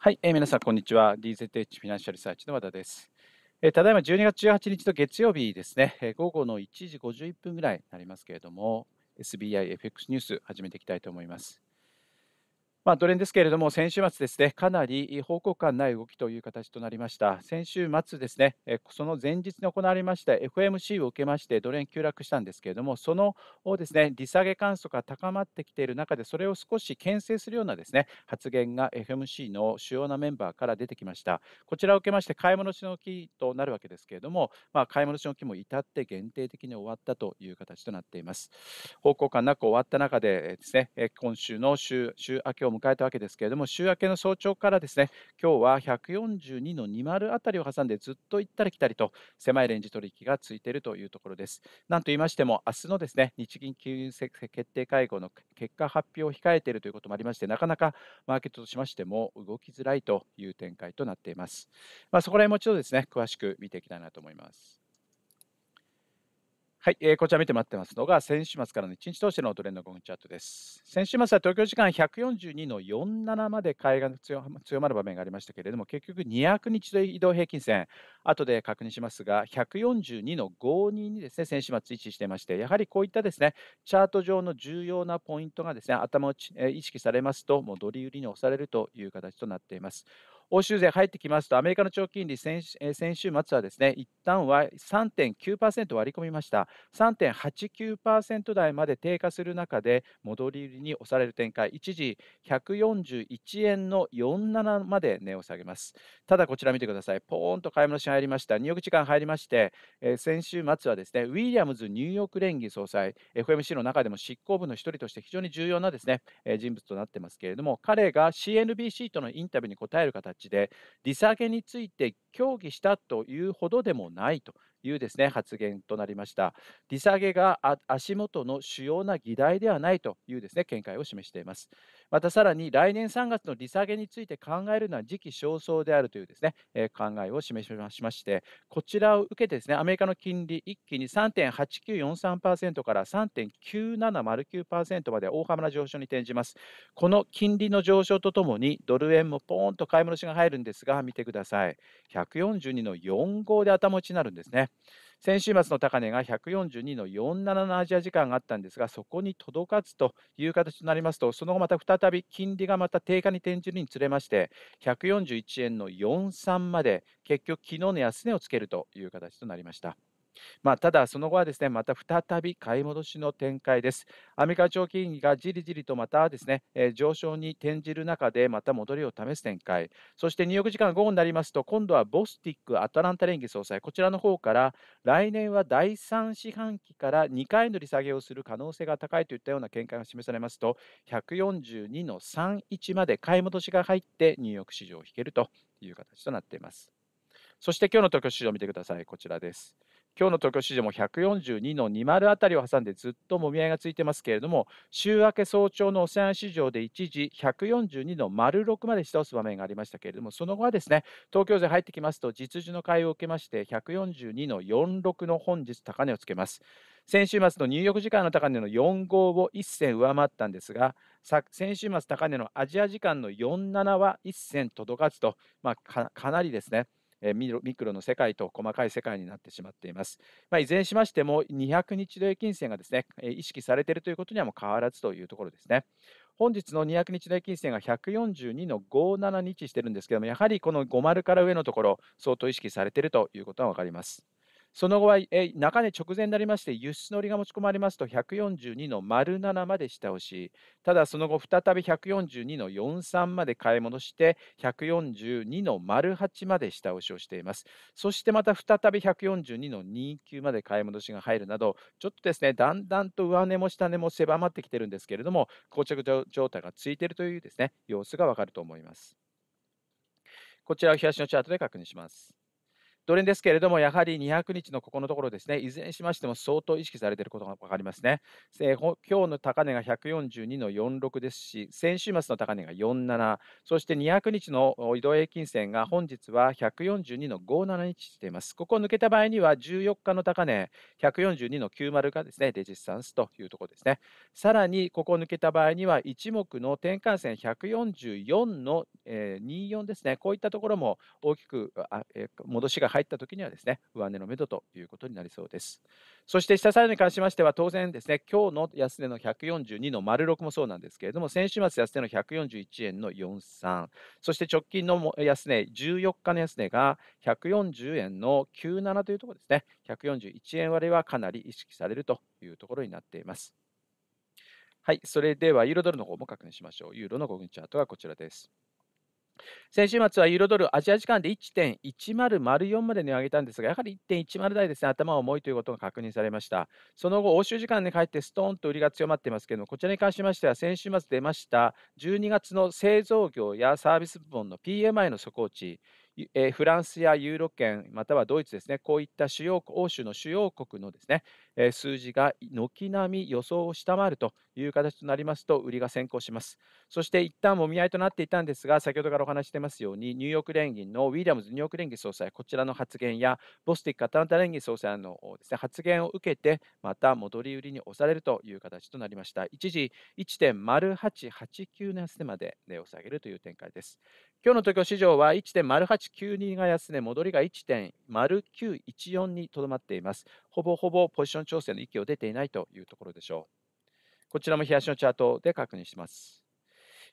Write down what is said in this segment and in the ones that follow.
はい、えー、皆さん、こんにちは。DZH フィナンシャルサーチの和田です。えー、ただいま12月18日の月曜日ですね、えー、午後の1時51分ぐらいになりますけれども、SBI FX ニュース始めていきたいと思います。まあ、ドレンですけれども、先週末ですね、かなり方向感ない動きという形となりました。先週末ですね、その前日に行われました FMC を受けまして、ドレン急落したんですけれども、そのをですね、利下げ観測が高まってきている中で、それを少し牽制するようなですね、発言が FMC の主要なメンバーから出てきました。こちらを受けまして、買い戻しの動きとなるわけですけれども、まあ、買い戻しの動きも至って限定的に終わったという形となっています。方向感なく終わった中でですね、今週の週、週明けを迎えたわけですけれども、週明けの早朝からですね、今日は142の20あたりを挟んでずっと行ったり来たりと、狭いレンジ取引がついているというところです。なんと言いましても、明日のですね、日銀金融決定会合の結果発表を控えているということもありまして、なかなかマーケットとしましても動きづらいという展開となっています。まあ、そこら辺もう一度ですね、詳しく見ていきたいなと思います。はい、えー、こちら見て待ってますのが、先週末からの1日通してのトレンドゴンチャートです。先週末は東京時間142の47まで買いが強まる場面がありましたけれども、結局200日の移動平均線、後で確認しますが、142の52にですね、先週末位置していまして、やはりこういったですね、チャート上の重要なポイントがですね、頭を、えー、意識されますと、戻り売りに押されるという形となっています。欧州勢入ってきますと、アメリカの長期金利先、先週末はですね、一旦は3.9%割り込みました。3.89%台まで低下する中で、戻り売りに押される展開、一時141円の47まで値を下げます。ただこちら見てください、ポーンと買い戻し入りました、ーク時間入りまして、え先週末はですね、ウィリアムズニューヨーク連議総裁、FMC の中でも執行部の一人として非常に重要なですね、人物となってますけれども、彼が CNBC とのインタビューに答える形で利下げについて協議したというほどでもないというですね発言となりました。利下げが足元の主要な議題ではないというですね見解を示しています。またさらに来年3月の利下げについて考えるのは時期尚早であるというですね、え考えを示しまして、こちらを受けてですねアメリカの金利一気に3.8943%から3.9709%まで大幅な上昇に転じます。この金利の上昇とともにドル円もポーンと買い戻しが入るんですが、見てください。142の4号で頭打ちになるんですね。先週末の高値が142の47のアジア時間があったんですが、そこに届かずという形となりますと、その後また再び金利がまた低下に転じるにつれまして、141円の43まで、結局、昨日の安値をつけるという形となりました。まあ、ただ、その後はですねまた再び買い戻しの展開です。アメリカ長期金利がじりじりとまたですね、えー、上昇に転じる中でまた戻りを試す展開、そしてニューヨーク時間午後になりますと、今度はボスティック・アトランタ連議総裁、こちらの方から来年は第3四半期から2回の利下げをする可能性が高いといったような見解が示されますと、142の31まで買い戻しが入ってニューヨーク市場を引けるという形となっています。そして今日の東京市場を見てください。こちらです。今日の東京市場も142の20あたりを挟んでずっともみ合いがついてますけれども、週明け早朝のオセアン市場で一時142の丸6まで下押す場面がありましたけれども、その後はですね、東京勢入ってきますと、実需の買いを受けまして、142の46の本日高値をつけます。先週末の入浴時間の高値の4号を1銭上回ったんですが、先週末高値のアジア時間の47は1銭届かずと、まあ、かなりですね、えミクロの世界と細かい世界になってしまっています。まあ、いずれにしましても、200日平均線がですね、意識されているということにはもう変わらずというところですね。本日の200日平均線が142の57日してるんですけども、やはりこの50から上のところ、相当意識されているということが分かります。その後は、え中値直前になりまして、輸出の売りが持ち込まれますと、142の丸7まで下押し、ただその後、再び142の43まで買い戻して、142の丸8まで下押しをしています。そしてまた再び142の29まで買い戻しが入るなど、ちょっとですね、だんだんと上値も下値も狭まってきてるんですけれども、膠着状態がついているというですね、様子がわかると思います。こちらを東のチャートで確認します。ドル円ですけれども、やはり200日のここのところですね、いずれにしましても相当意識されていることが分かりますね。えー、今日の高値が142の46ですし、先週末の高値が47、そして200日の移動平均線が本日は142の57にしています。ここを抜けた場合には、14日の高値、142の90がですね、レジスタンスというところですね。さらに、ここを抜けた場合には、1目の転換線144の、24ですね、こういったところも大きく戻しが入入った時にはですね、上値の目処ということになりそうです。そして下サイドに関しましては、当然ですね、今日の安値の142の丸6もそうなんですけれども、先週末安値の141円の43、そして直近の安値、14日の安値が140円の97というところですね、141円割れはかなり意識されるというところになっています。はい、それではユーロドルの方も確認しましょう。ユーロの5分チャートはこちらです。先週末はユーロドル、アジア時間で1.1004まで値上げたんですが、やはり1.10台ですね、頭が重いということが確認されました。その後、欧州時間に帰ってストーンと売りが強まっていますけれども、こちらに関しましては、先週末出ました12月の製造業やサービス部門の PMI の底値、えフランスやユーロ圏、またはドイツですね、こういった主要欧州の主要国のですね、数字が軒並み予想を下回るという形となりますと、売りが先行します。そして一旦もみ合いとなっていたんですが、先ほどからお話してますように、ニューヨーク連銀のウィリアムズ・ニューヨーク連銀総裁、こちらの発言や、ボスティック・アタランタ連銀総裁のですね発言を受けて、また戻り売りに押されるという形となりました。一時1.0889の安値まで値を下げるという展開です。今日の東京市場は1.0892が安値、戻りが1.0914にとどまっています。ほぼほぼポジション調整の域を出ていないというところでしょう。こちらも冷やしのチャートで確認します。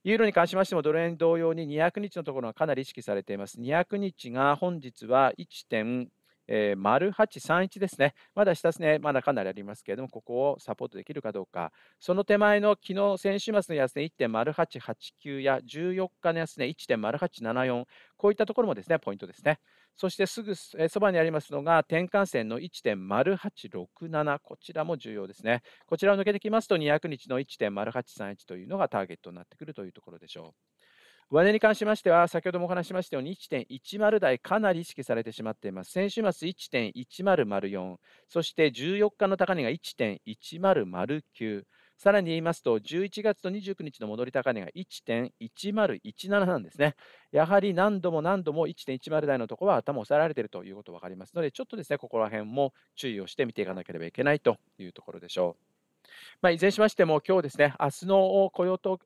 ユーロに関しましてもドル円同様に200日のところがかなり意識されています。200日が本日は1.0831、ですね。まだ下ですね、まだかなりありますけれども、ここをサポートできるかどうか。その手前の昨日、先週末の安値、1.0889や14日の安値、1.0874、こういったところもですね、ポイントですね。そしてすぐそばにありますのが転換線の1.0867こちらも重要ですねこちらを抜けてきますと200日の1.0831というのがターゲットになってくるというところでしょう上値に関しましては、先ほどもお話ししましたように、1.10台、かなり意識されてしまっています。先週末、1.1004、そして14日の高値が1.1009、さらに言いますと、11月と29日の戻り高値が1.1017なんですね。やはり何度も何度も1.10台のところは頭を押さえられているということが分かりますので、ちょっとですね、ここら辺も注意をして見ていかなければいけないというところでしょう。まあ、いずれにしましても、今日ですね、明日の雇用と、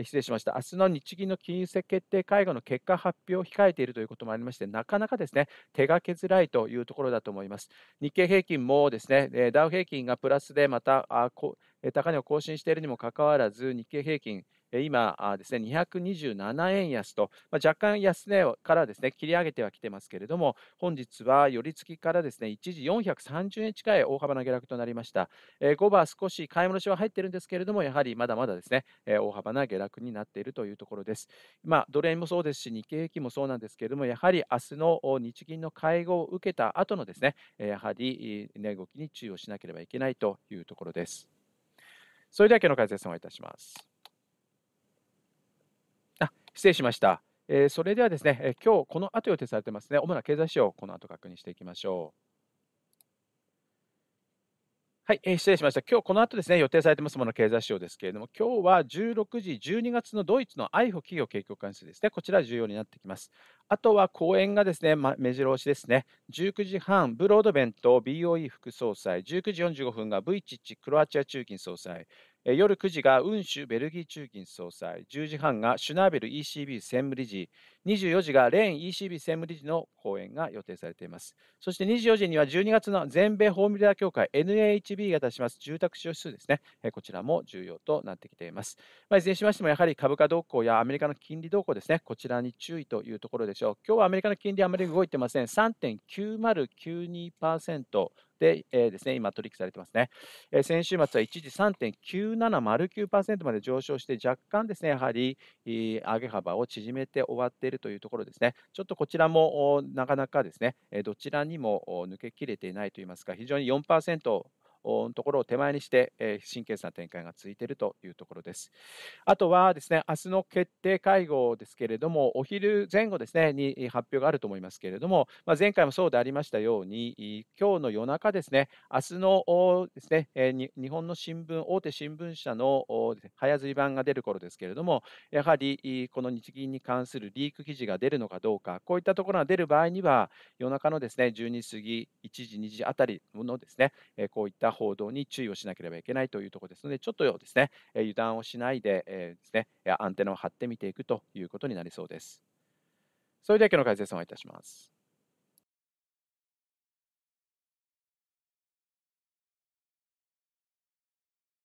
失礼しました、明日の日銀の金融政決定会合の結果発表を控えているということもありまして、なかなかですね、手がけづらいというところだと思います。日経平均もですね、ダウ平均がプラスでまた、あこ高値を更新しているにもかかわらず、日経平均、今ですね、227円安と、まあ、若干安値からですね、切り上げてはきてますけれども、本日は寄り付きからですね、一時430円近い大幅な下落となりました。えー、5番少し買い戻しは入っているんですけれども、やはりまだまだですね、えー、大幅な下落になっているというところです。まあ、ドル円もそうですし、日経平均もそうなんですけれども、やはり明日の日銀の会合を受けた後のですね、やはり値動きに注意をしなければいけないというところです。それでは今日の解説をいたします。あ失礼しました。えー、それではですね、え今日この後予定されてますね、主な経済指標をこの後確認していきましょう。はい、えー、失礼しました。今日この後ですね、予定されてますもの経済指標ですけれども、今日は16時、12月のドイツの IFO 企業景況関数ですね、こちら重要になってきます。あとは講演がですね、ま、目白押しですね、19時半、ブロードベント BOE 副総裁、19時45分が V チッチクロアチア中銀総裁、えー、夜9時がウンシュベルギー中銀総裁、10時半がシュナーベル ECB 専務理事、24時がレーン ECB 専務理事の講演が予定されています。そして24時には12月の全米ホームレルダー協会 NAHB が出します住宅使用指数ですね、こちらも重要となってきています。まあ、いずれにしましても、やはり株価動向やアメリカの金利動向ですね、こちらに注意というところでしょう。今日はアメリカの金利、あまり動いてません。3.9092%。で、えー、ですね、今取引されてますね。えー、先週末は一時3.9709%まで上昇して、若干ですね、やはり上げ幅を縮めて終わっているるというところですね。ちょっとこちらもなかなかですね、どちらにも抜けきれていないといいますか、非常に4%ところを手前にして、え神経質な展開が続いているというところです。あとはですね、明日の決定会合ですけれども、お昼前後ですね、に発表があると思いますけれども、まあ、前回もそうでありましたように、今日の夜中ですね、明日のですね、え日本の新聞、大手新聞社の早釣り版が出る頃ですけれども、やはりこの日銀に関するリーク記事が出るのかどうか、こういったところが出る場合には、夜中のですね、12時過ぎ、1時、2時あたりのですね、こういった報道に注意をしなければいけないというところですので、ちょっとですね、油断をしないでですね、アンテナを張ってみていくということになりそうです。それでは今日の解説をお願いいたします。